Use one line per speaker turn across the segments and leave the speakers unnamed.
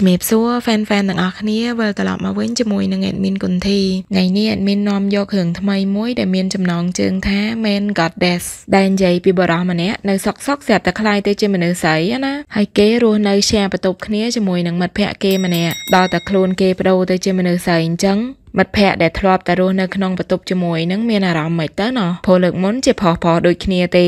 ជំរាបសួរ fan fan ទាំងអស់គ្នាវិលត្រឡប់មកវិញជាមួយនឹង admin គុនធីថ្ងៃនេះ admin នាំយកគ្រឿងថ្មីមួយដែលមានចំណងជើងថា Man Goddess ដែលនិយាយពីបរិសម្នាក់នៅសក់សក់ស្រាប់តែคล้ายទៅជាមនុស្សស្រីណាហើយគេរស់នៅ share បន្ទប់គ្នាជាមួយនឹងមិត្តភ័ក្តិគេម្នាក់ដល់តែខ្លួនគេបដូរទៅជាមនុស្សស្រីអញ្ចឹងមិត្តភ័ក្តិដែលធ្លាប់តែរស់នៅក្នុងបន្ទប់ជាមួយនឹងមានអារម្មណ៍មិនទៅណោះព្រោះលើកមុនជាផុសផុសដូចគ្នាទេ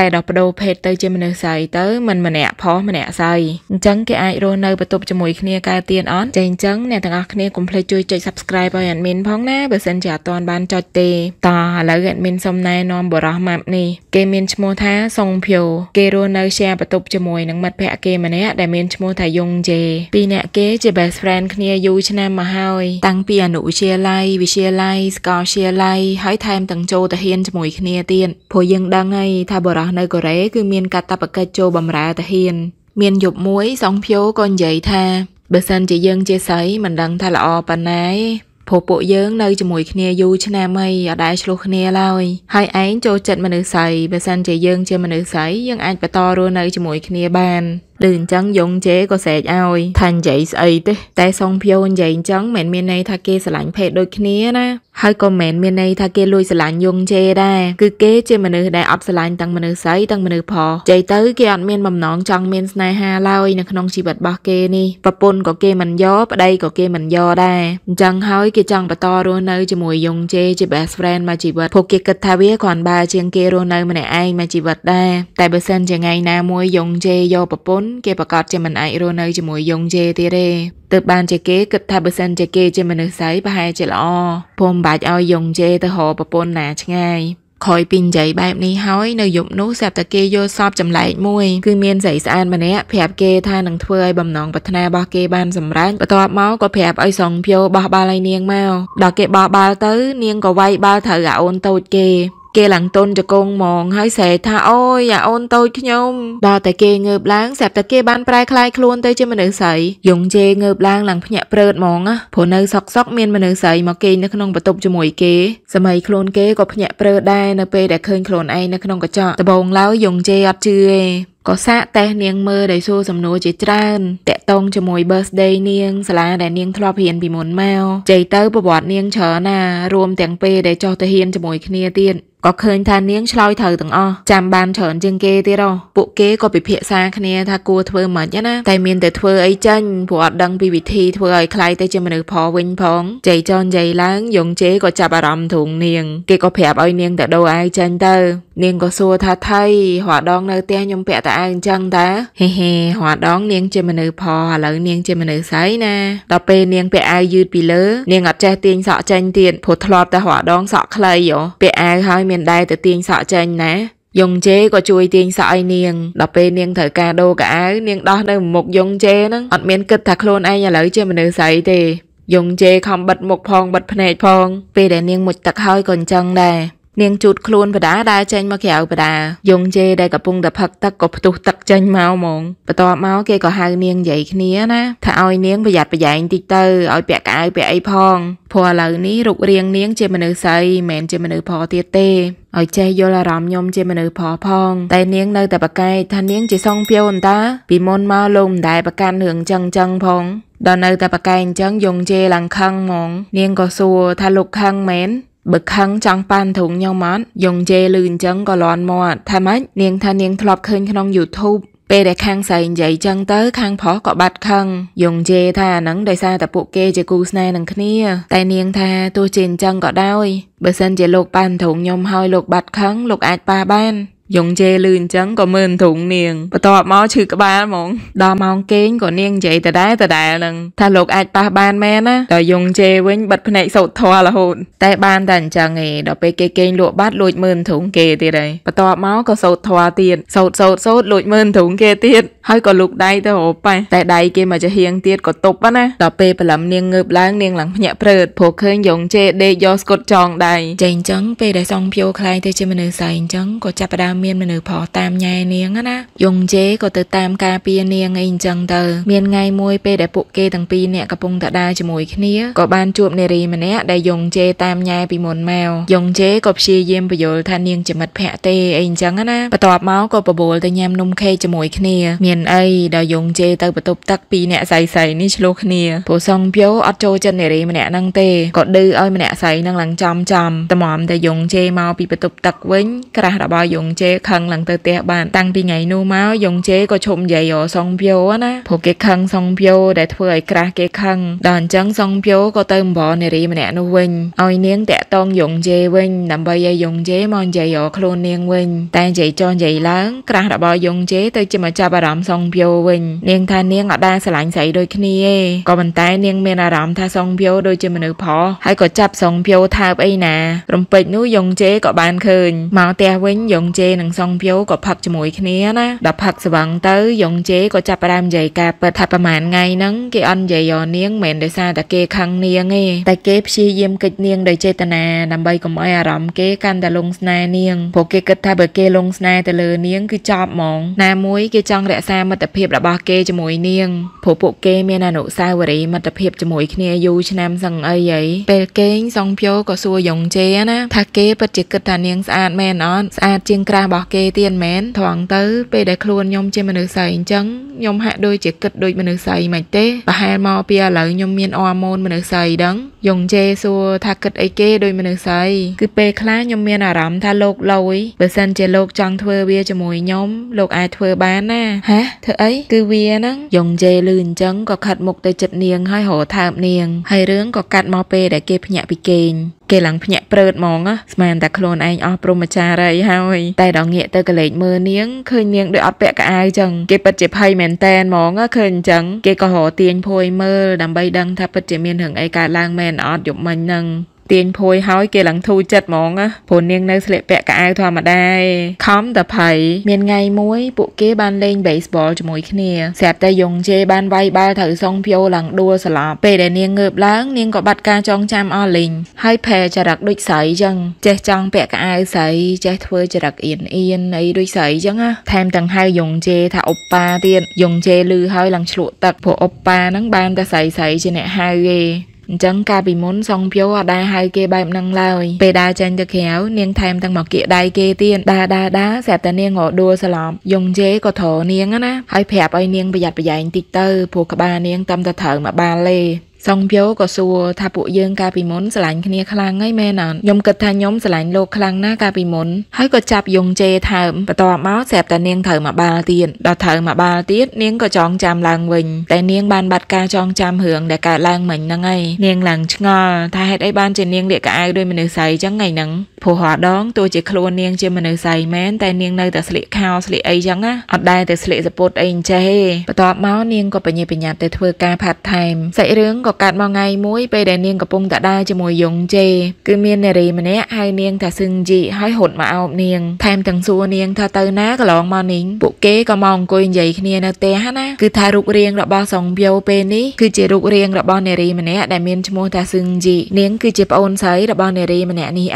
តែដល់បដូរភេទទៅជាមនុស្សស្រីទៅមិនម្នាក់ផុសម្នាក់ស្រីអញ្ចឹងគេអាចរស់នៅបន្ទប់ជាមួយគ្នាកែទៀនអត់ចេះអញ្ចឹងអ្នកទាំងអស់គ្នាកុំភ្លេចជួយចុច Subscribe ឲ្យ admin ផងណាបើសិនជាអត់ទាន់បានចុចទេតោះឥឡូវ admin សុំណែនាំបរោះ map នេះគេមានឈ្មោះថាសុងភៀវគេរស់នៅ share បន្ទប់ជាមួយនឹងមិត្តភ័ក្តិគេម្នាក់ដែលមានឈ្មោះថាយុងជេពីរអ្នកគេជា best friend គ្នាយូរឆ្នាំមកហើយតាំងពីអនុវិជ្ជាយាល័យវិទ្យាល័យសាកលវិទ្យាល័យហើយថែមទាំងចូលទៅហ៊ានជាមួយគ្នាទៀតព្រោះយើងដឹងហើយថាបរិះនៅកូរ៉េគឺមានកាតព្វកិច្ចចូលបម្រើទៅហ៊ានមានយប់មួយសងភយោក៏និយាយថាបើសិន ជាយើង ជាស្រីមិនដឹង ថាល្អប៉ុណ្ណាទេព្រោះពួកយើងនៅជាមួយគ្នាយូរឆ្នាំហើយអត់ដែលឆ្លោះគ្នាឡើយហើយឯងចូលចិត្តមនុស្សស្រីបើសិនជាយើង ជាមនុស្សស្រីយើងអាចបន្តរស់នៅជាមួយគ្នាបានដូចអញ្ចឹងយងជេក៏ស្រែកឲ្យថានិយាយស្អីទេតែសុងភយោនិយាយអញ្ចឹងមិនមានន័យថាគេស្រឡាញ់ភេទដូចគ្នាណាហើយក៏មិនមានន័យថាគេលួចស្រឡាញ់យងជេដែរគឺគេជាមនុស្សដែលអត់ស្រឡាញ់ទាំងមនុស្សស្រីទាំងមនុស្សផងចៃទៅគេអត់មានបំណងចង់មានស្នេហាឡើយនៅក្នុងជីវិតរបស់គេនេះប្រពន្ធក៏គេមិនយកប្តីក៏គេមិនយកដែរអញ្ចឹងហើយគេចង់បន្តរស់នៅជាមួយយងជេជា best friend មួយជីវិតពួកគេគិតថាវាគ្រាន់បើជាងគេរស់នៅម្នាក់ឯងមួយជីវិតដែរតែបើសិនជាថ្ងៃណាមួយយងជេយកប្រពន្ធនគេប្រកាសជាមិនអាចរស់នៅជាមួយយងជេទៀតទេទើបបានជាគេគិតថាបើសិនជាគេជាមនុស្សស្រីប្រហែលជាល្អពុំបាច់ឲ្យយងជេទៅរកប្រពន្ធណាឆ្ងាយក្រោយពីនិយាយបែបនេះហើយ នៅយប់នោះស្រាប់តែគេយល់សពចម្លែកមួយគឺមានស្រីស្អាតម្នាក់ប្រាប់គេថានឹងធ្វើឲ្យបំណងប្រាថ្នារបស់គេបានសម្រេចបន្ទាប់មកក៏ប្រាប់ឲ្យសងភយោបោះបាល់ឲ្យនាងមកដល់គេបោះបាល់ទៅ នាងក៏វាយបាល់ត្រូវអាអូនតូចគេគេឡើងតុនចកងមងហើយស្រែកថាអូយអាអូនតូចខ្ញុំដល់តែគេងើបឡើងស្រាប់តែគេបានប្រែក្លាយខ្លួនទៅជាមនុស្សស្រីយងជេងើបឡើងឡើងភ្ញាក់ព្រើតហ្មងព្រោះនៅសក់សក់មានមនុស្សស្រីមកគេងនៅក្នុងបន្ទប់ជាមួយគេសម័យខ្លួនគេក៏ភ្ញាក់ព្រើតដែរនៅពេលដែលឃើញខ្លួនឯងនៅក្នុងកញ្ចក់ដបងឡើយយងជេអត់ជឿទេក៏សាកតេះនាងមើលដោយសួរសំណួរជាច្រើនតកតងជាមួយ birthday នាងសាលាដែលនាងធ្លាប់រៀនពីមុនមកចៃទៅប្រវត្តិនាងច្រើនណារួមទាំងពេលដែលចោះទៅរៀនជាមួយគ្នាទៀតក៏ឃើញថានាងឆ្លើយត្រូវទាំងអស់ចាំបានច្រើនជាងគេទៀតហ៎ពួកគេក៏ពិភាក្សាគ្នាថាគួរធ្វើម៉េចណាតែមានតែធ្វើអីចាញ់ព្រោះអត់ដឹងពីវិធីធ្វើឲ្យខ្លាយទៅជាមនុស្សផលវិញផងចៃចនចៃឡើង យងជេក៏ចាប់អារម្មណ៍ទ្រង់នាងគេក៏ប្រាប់ឲ្យនាងទៅដូរអាវចាញ់ទៅ នាងក៏សួរថាថៃហွာដងនៅផ្ទះខ្ញុំពាក់តែអាវអញ្ចឹងតាហេហេហွာដងនាងជាមនុស្សផលឥឡូវនាងជាមនុស្សស្អីណាដល់ពេលនាងពាក់អាវយឺតពីលើនាងអត់ចេះទាញសក់ចាញ់ទៀតព្រោះធ្លាប់តែហွာដងសក់ខ្លីហ៎ពាក់អាវឲ្យមានដែរទៅទាញសក់ចេញណាយងជេក៏ជួយទាញសក់ឲ្យនាងដល់ពេលនាងត្រូវការដូរកៅអៅនាងដោះនៅមុខយងជេហ្នឹងអត់មាន គិតថាខ្លួនឯងឥឡូវជាមនុស្សស្រីទេយងជេខំបិទមុខផងបិទភ្នែកផង ពេលដែលនាងមុជទឹកហើយក៏អញ្ចឹងដែរនាងជូតខ្លួនបដាដើរចេញមកក្រៅបដាយងជេដែលកំពុងតែផឹកទឹកក៏ផ្ទុះទឹកចេញមកហ្មងបន្ទាប់មកគេក៏ហៅនាងនិយាយគ្នាណាថាឲ្យនាងប្រយ័ត្នប្រយែងតិចទៅឲ្យពាក់កៅពាក់អីផងព្រោះឥឡូវនេះរូបរាងនាងជាមនុស្សស្រីមិនមែនជាមនុស្សផលទៀតទេឲ្យចេះយល់អារម្មណ៍ខ្ញុំជាមនុស្សផលផងតែនាងនៅតែប្រកែកថានាងជាសងភៀវអន្តាពីមុនមកលោកមិនដែលប្រកាន់រឿងចឹងចឹងផងដល់នៅតែប្រកែកអញ្ចឹងយងជេឡើងខឹងហ្មង នាងក៏សួរថាលោកខឹងមែនបើខឹងចង់ប៉ានធុងខ្ញុំអត់យងជេលឺអញ្ចឹងក៏លន់មាត់ថាម៉េចនាងថានាងធ្លាប់ឃើញក្នុង YouTube ពេលដែលខាងស្រីនិយាយចឹងទៅខាងប្រុសក៏បាត់ខឹងយងជេថាអាហ្នឹងដោយសារតែពួកគេជាគូស្នេហ៍នឹងគ្នា តែនាងថាទោះជាអញ្ចឹងក៏ដោយបើសិនជាលោកប៉ានធុងខ្ញុំហើយលោកបាត់ខឹងលោកអាចប៉ាបានយងជេលឺអញ្ចឹងក៏មើលទ្រុងនាងបន្ទាប់មកឈឺក្បាលហ្មងដល់ម៉ោងគេងក៏នាងនិយាយដដែលដដែលនឹងថាលោកអាចប៉ះបានមែនណាដល់យងជេវិញបិទភ្នែកសោតធွာរហូតតែបានតែអញ្ចឹងឯងដល់ពេលគេគេងលក់បាត់លួចមើលទ្រុងគេទៀតឯងបន្ទាប់មកក៏សោតធွာទៀតសោតសោតសោតលួចមើលទ្រុងគេទៀតហើយក៏លុកដៃទៅអូប៉ែតែដៃគេមកចាហៀងទៀតក៏ទប់ណាដល់ពេលព្រលឹមនាងងើបឡើងនាងឡើងភ្ញាក់ព្រើតព្រោះឃើញយងជេដេកយកស្គត់ចងដៃចេះអញ្ចឹងពេលដែលសងភយោខ្លាយទៅជាមនុស្សស្រីអញ្ចឹងក៏ចាប់ផ្ដើមមានមនុស្សប្រុសតាមញ៉ែនាងណាយងជេក៏ទៅតាមការពារនាងអីអញ្ចឹងទៅ មានថ្ងៃមួយពេលដែលពួកគេទាំងពីរនាក់កំពុងតដើរជាមួយគ្នាក៏បានជួបនារីម្នាក់ដែលយងជេតាមញ៉ែពីមុនមកយងជេក៏ព្យាយាមបញ្យល់ថានាងជាមិត្តភក្តិទេអីអញ្ចឹងណាបន្ទាប់មកក៏បបួលទៅញ៉ាំនំ ខេកជាមួយគ្នា មានអីដល់យងជេទៅបន្ទប់ទឹកពីរនាក់ស្រីស្រីនេះឆ្លោះគ្នាព្រោះសងព្យោអត់ចូលចិត្តនារីម្នាក់ហ្នឹងទេក៏ឌឺឲ្យម្នាក់ស្រីហ្នឹងឡើងចំចំតម្រាំតែយងជេមកពីបន្ទប់ទឹកវិញក្រាស់របស់យងជេចេខឹងឡើងទៅផ្ទះបានតាំងពីថ្ងៃនោះមកយងចេក៏ឈប់និយាយរសុងព្យោណាព្រោះគេខឹងសុងព្យោដែលធ្វើឲ្យក្រាស់គេខឹងដល់អញ្ចឹងសុងព្យោក៏ទៅអំបរនារីម្នាក់នោះវិញឲ្យនាងតាក់តងយងចេវិញដើម្បីឲ្យយងចេមកនិយាយរខ្លួននាងវិញ តែនិយាយចោះនិយាយឡើងក្រាស់របស់យងចេទៅជាមកចាប់អារម្មណ៍សុងព្យោវិញ នាងថានាងអត់ដែលស្រឡាញ់ស្រីដូចគ្នាទេក៏ប៉ុន្តែនាងមានអារម្មណ៍ថាសុងព្យោដូចជាមនុស្សផហើយក៏ចាប់សុងព្យោថើបអីណារំពេចនោះយងចេក៏បានឃើញមកផ្ទះវិញយងចេនិងសុងព្យោក៏ផឹកជាមួយគ្នាណាដល់ផឹកស្វឹងទៅយ៉ងជេក៏ចាប់ផ្ដើមនិយាយការពិតថាប្រហែលថ្ងៃហ្នឹងគេអត់និយាយយកនាងមិនដោយសារតែគេខឹងនាងទេតែគេព្យាយាមកិច្ចនាងដោយចេតនាដើម្បីកុំឲ្យអារម្មណ៍គេកាន់តែលងស្នេហ៍នាងព្រោះគេគិតថាបើគេលងស្នេហ៍ទៅលើនាងគឺចប់ហ្មងណាមួយគេចង់រក្សាមិត្តភាពរបស់គេជាមួយនាងព្រោះពួកគេមានអនុស្សាវរីយ៍មិត្តភាពជាមួយគ្នាយូរឆ្នាំសឹងអីហីពេលគេងសុងព្យោក៏សួរយ៉ងជេណាថាគេពិតជាគិតថានាងស្អាតមែនអត់ស្អាតជាងក្រៅសាសរបស់គេទៀតមែនត្រង់ទៅពេលដែលខ្លួនខ្ញុំជាមនុស្សស្រីអញ្ចឹងខ្ញុំហាក់ដូចជាគិតដូចមនុស្សស្រីមិនទេប្រហែលមកពីឥឡូវខ្ញុំមានអរម៉ូនមនុស្សស្រីដឹង យងជេសួរថាគិតអីគេដូចមនុស្សស្រីគឺពេលខ្លះខ្ញុំមានអារម្មណ៍ថាលោកលយបើសិនជាលោកចង់ធ្វើវាជាមួយខ្ញុំលោកអាចធ្វើបានណាហាធ្វើអីគឺវាហ្នឹងយងជេលឺអញ្ចឹងក៏ខិតមុខទៅចិត្តនាងហើយរហោថើបនាងហើយរឿងក៏កាត់មកពេលដែលគេភ្ញាក់ពីគេងគេឡើងភ្ញាក់ព្រឺតហ្មងស្មានតែខ្លួនឯងអស់ព្រមចារីហើយតែដល់ងាកទៅកលេចមើលនាងឃើញនាងដូចអត់ពាក់កៅអៅចឹងគេពិតជាភ័យមែនតែនហ្មងឃើញអញ្ចឹងគេក៏រទាញភួយមើលដើម្បីដឹងថាពិតជាមានរឿងអីកើតឡើងមែនអត់យប់មិញហ្នឹងទាញភួយហើយគេឡើងធូរចិត្តហ្មងណាព្រោះនាងនៅស្លៀកពាក់កៅអៅធម្មតាឯងខំតែភ័យមានថ្ងៃមួយពួកគេបានលេង baseball ជាមួយគ្នាស្រាប់តែយងជេបានវាយបាល់ត្រូវសុងភយោឡើងដួលស្លាប់ពេលដែលនាងងើបឡើង នាងក៏បាត់ការចងចាំអស់លីងហើយផែចរិកដូចស្រីចឹងចេះចង់ពាក់កៅអៅស្រីចេះធ្វើចរិកអៀនអៀនអីដូចស្រីចឹងណាថែមទាំងហៅយងជេថាអ៊ុបប៉ាទៀតយងជេលឺហើយឡើងឆ្លក់ទឹកព្រោះអ៊ុបប៉ាហ្នឹងបានតែស្រីស្រីជាអ្នកហៅឯងអញ្ចឹងកាលពីមុនសុងភីវអត់ដែរហៅគេបែបហ្នឹងឡើយពេលដើរចេញទៅក្រៅនាងថែមទាំងមកគៀកដៃគេទៀតដើរដើរដើរស្រាប់តែនាងក៏ដួលសឡប់យងជេក៏ធរនាងណាហើយប្រាប់ឲ្យនាងប្រយ័ត្នប្រយែងតិចទៅព្រោះក្បាលនាងតាមតែត្រូវមកបាលទេសុងភយោក៏សួរថាពួកយើងកាលពីមុនស្រឡាញ់គ្នាខ្លាំងហីមែនអត់ខ្ញុំគិតថាខ្ញុំស្រឡាញ់លោកខ្លាំងណាស់កាលពីមុនហើយក៏ចាប់យងជេថើមបន្ទាប់មកស្រាប់តែនាងត្រូវមកបាលទៀតដល់ត្រូវមកបាលទៀតនាងក៏ចងចាំឡើងវិញតែនាងបានបាត់ការចងចាំរឿងដែលកើតឡើងមិញហ្នឹងឯងនាងឡើងឆ្ងល់ថាហេតុអីបានជានាងលាកកៅអៅដោយមនុស្សស្រីចឹងថ្ងៃហ្នឹងព្រោះរាល់ដងទោះជាខ្លួននាងជាមនុស្សស្រីមែនតែនាងនៅតែស្លៀកខោស្លៀកអីចឹងណាអត់ដែរតែស្លៀកសពុតអីអញ្ចេះបន្ទាប់មកនាងក៏បញ្ញាបញ្ញាទៅធ្វើការផាត់ថែមសាច់រឿងក៏កើតមកថ្ងៃមួយពេលដែលនាងកំពុងតដើរជាមួយយងជេគឺមាននារីម្នាក់ហើយនាងថាសឹងជីហើយហត់មកអោបនាង ថែមទាំងសួរនាងថាទៅណាកន្លងមកនេះពួកគេក៏មកអង្គុយនិយាយគ្នានៅផ្ទះណាគឺថារូបរាងរបស់សងយោពេលនេះគឺជារូបរាងរបស់នារីម្នាក់ដែលមានឈ្មោះថាសឹងជីនាងគឺជាប្អូនស្រីរបស់នារីម្នាក់នេះ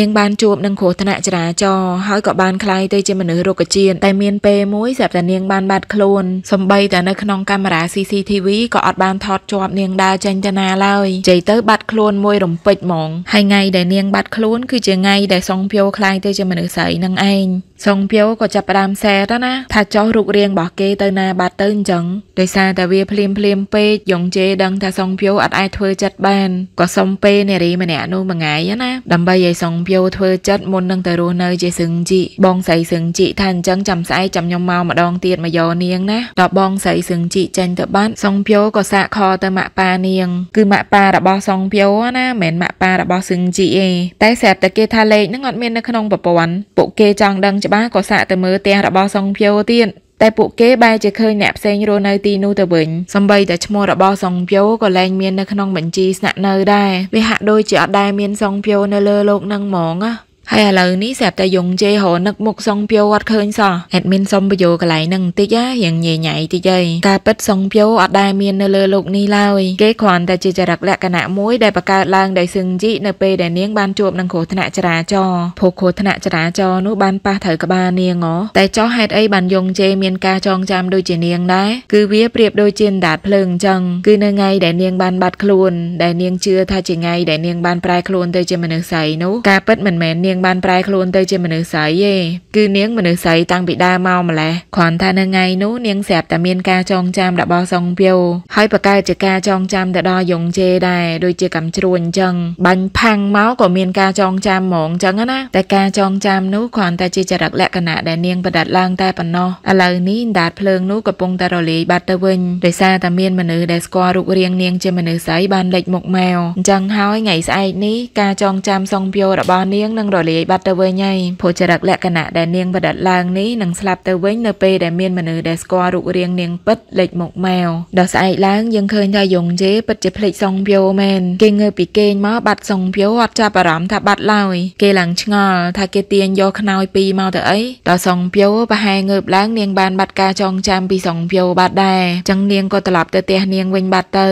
ឯងនាងបានជួបនឹងគ្រោះថ្នាក់ចរាចរណ៍ហើយក៏បានក្លាយទៅជាមនុស្សរោគជាតិតែមានពេលមួយស្រាប់តែនាងបានបាត់ខ្លួនសំបីតែនៅក្នុងកាមេរ៉ា CCTV ក៏អត់បានថតជាប់នាងដើរចេញទៅណាឡើយជ័យទៅ បាត់ខ្លួនមួយ រំពេចហ្មងហើយថ្ងៃដែលនាង បាត់ខ្លួនគឺជាថ្ងៃដែលសុងភោខ្លាយទៅជាមនុស្សស្រីនឹងឯងសុងពីវក៏ចាប់ផ្ដើមសែទៅណាថាចោះរូបរាងរបស់គេទៅណា បាត់ទៅអញ្ចឹងដោយសារតែវាភ្លាមភ្លាមពេកយ៉ងជេដឹងថាសុងពីវអត់អាចធ្វើចិត្តបានក៏សុំពេលនារីម្នាក់នោះមួយថ្ងៃណាដើម្បីឲ្យសុងពីវធ្វើចិត្តមុននឹងទៅរស់នៅជាសឹងជីបងស្រីសឹងជីថាអញ្ចឹងចាំស្អែកចាំខ្ញុំមកម្ដងទៀតមកយកនាងណាដល់បងស្រីសឹងជីចេញទៅបាត់សុងពីវក៏សាកខទៅម៉ាក់ប៉ានាង គឺម៉ាក់ប៉ារបស់សុងពីវណាមិនមែនម៉ាក់ប៉ារបស់សឹងជីទេតែស្រាប់តែគេថាលេខហ្នឹងអត់មាននៅក្នុងប្រព័ន្ធពួកគេចង់ដឹងច្បាស់ច្បាស់ក៏សាកទៅមើលផ្ទះរបស់សុងភ្យោទៀតតែពួកគេបែរជាឃើញអ្នកផ្សេងរស់នៅទីនោះទៅវិញសំបីតែឈ្មោះរបស់សុងភ្យោក៏លែងមាននៅក្នុងបញ្ជីស្នាក់នៅដែរវាហាក់ដូចជាអត់ដែលមានសុងភ្យោនៅលើโลกនឹងហ្មងណាហើយឥឡូវនេះស្រាប់តែយងជេរនឹកមុខសុងភយោអត់ឃើញសោះអេដមីនសុំបញ្យោកន្លែងហ្នឹងបន្តិចហ៎រៀងញេញ៉ៃតិចអីការពិតសុងភយោអត់ដែលមាននៅលើលោកនេះឡើយគេគ្រាន់តែជាចរិតលក្ខណៈមួយដែលបង្កើតឡើងដោយសឹងជីនៅពេលដែលនាងបានជួបនឹងគ្រោះថ្នាក់ចរាចរណ៍ព្រោះគ្រោះថ្នាក់ចរាចរណ៍នោះបានប៉ះត្រូវក្បាលនាងហ៎តែចោះហេតុអីបានយងជេរមានការចងចាំដូចជានាងដែរគឺវាប្រៀបដូចជាដាតភ្លើងអញ្ចឹងគឺនៅថ្ងៃដែលនាងបានបាត់ខ្លួនដែលនាងជឿថាជាថ្ងៃដែលនាងបានប្រែខ្លួនទៅជាមនុស្សស្រីនោះការពិតមិនមែននាងបានប្រែខ្លួន ទៅជាមនុស្សស្រីទេគឺនាងមនុស្សស្រីតាំងពីដើមមកម្លេះគ្រាន់តែនៅថ្ងៃនោះនាងស្រាប់តែមានការចងចាំរបស់សុងភៀវហើយបកកើតជាការចងចាំទៅដល់យងជេដែរដូចជាកំជ្រួញអញ្ចឹងបាញ់ផាំងមកក៏មានការចងចាំហ្មងអញ្ចឹងណាតែការចងចាំនោះគ្រាន់តែជាចរិតលក្ខណៈដែលនាងបដិដឡើងតែប៉ុណ្ណោះឥឡូវនេះដាតភ្លើងនោះកំពុងតែរលាយបាត់ទៅវិញដោយសារតែមានមនុស្សដែលស្គាល់រូបរាងនាងជាមនុស្សស្រីបានលេចមុខមកអញ្ចឹងហើយថ្ងៃស្អែកនេះការចងចាំសុងភៀវរបស់នាងនឹងរលាយលាយបាត់ទៅវិញហើយភោជរៈលក្ខណៈដែលនាងបដិទ្ធឡើងនេះនឹងស្លាប់ទៅវិញនៅពេលដែលមានមនុស្សដែលស្គាល់រូបរាងនាងពិតលេចមកមកដល់ស្អែកឡើងយើងឃើញថាយងជេពិតជាភ្លេចសងយោមែនគេងើបពីគេងមកបាត់សងយោអត់ចាប់អារម្មណ៍ថាបាត់ឡើយគេឡើងឆ្ងល់ថាគេទាញយកខ្នើយពីរមកទៅអីដល់សងយោប្រហែលងើបឡើងនាងបានបាត់ការចងចាំពីសងយោបាត់ដែរចឹងនាងក៏ត្រឡប់ទៅផ្ទះនាងវិញបាត់ទៅ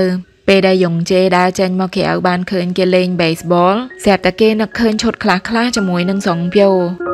ពេលដែលយ៉ុងជេដើរចេញមកក្រៅបានឃើញគេលេង baseball ស្រាប់តែគេនឹកឃើញឈុតខ្លះៗជាមួយនឹងសុងយ៉ូ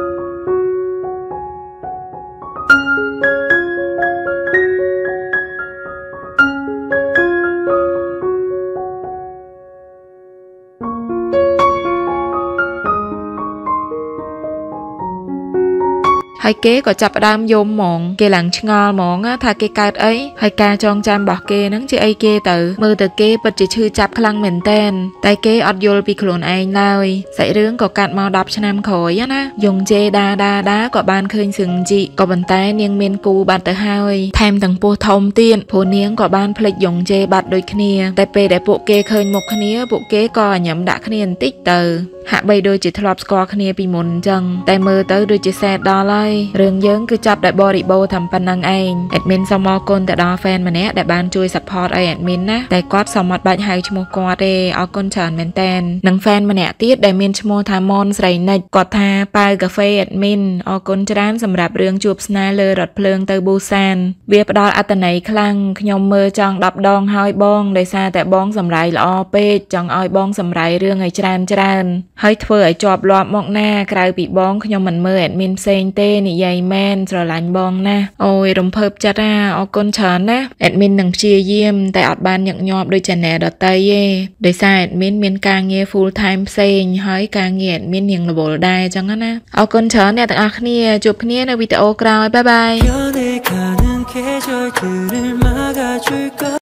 ហើយគេក៏ចាប់ផ្ដើមយំហ្មង គេឡើងឆ្ងល់ហ្មង ថាគេកើតអីហើយការចងចាំរបស់គេហ្នឹងជាអីគេទៅមើលទៅគេពិតជាឈឺចាប់ខ្លាំងមែនតែនតែគេអត់យល់ពីខ្លួនឯងឡើយសាច់រឿងក៏កាត់មក10ឆ្នាំក្រោយណាយងជេដាដាដាក៏បានឃើញសឹងជីក៏ប៉ុន្តែនាងមានគូបាត់ទៅហើយថែមទាំងពោះធំទៀតព្រោះនាងក៏បានភ្លេចយងជេបាត់ដូចគ្នាតែពេលដែលពួកគេឃើញមុខគ្នាពួកគេក៏ញញឹមដាក់គ្នាបន្តិចទៅហាក់បីដូចជាធ្លាប់ស្គាល់គ្នាពីមុនអញ្ចឹងតែមើលទៅដូចជាសែដល់ហើយរឿងយើងគឺចាប់ដោយបរិបូរតាមប៉ុណ្ណឹងឯង admin សូមអរគុណទៅដល់ fan ម្នាក់ដែលបានជួយ support ឲ្យ admin ណាតែគាត់សូមអត់បាច់ហៅឈ្មោះគាត់ទេអរគុណច្រើនមែនតែននិង fan ម្នាក់ទៀតដែលមានឈ្មោះថាមនស្រីនិចគាត់ថាប៉ៅកាហ្វេ admin អរគុណច្រើនសម្រាប់រឿងជួបស្នេហ៍លើរថភ្លើងទៅប៊ូសានវាផ្ដល់អត្ថន័យខ្លាំងខ្ញុំមើលចង់10ដងហើយបងដោយសារតែបងសម្រាយល្អពេកចង់ឲ្យបងសម្រាយរឿងឲ្យច្រើនច្រើនហើយធ្វើឲ្យជាប់លាប់មកណាក្រៅពីបងខ្ញុំមិនមើលអេដមីនផ្សេងទេនិយាយមែនស្រឡាញ់បងណាស់អូយរំភើបចិត្តណាអរគុណច្រើនណាស់អេដមីននឹងព្យាយាមតែអត់បានញឹកញាប់ដូច channel ដតីទេដោយសារអេដមីនមានការងារ full time ផ្សេងហើយការងារអេដមីននាងរវល់ដែរអញ្ចឹងណាអរគុណច្រើនអ្នកទាំងអស់គ្នាជួបគ្នានៅវីដេអូក្រោយបាយបាយ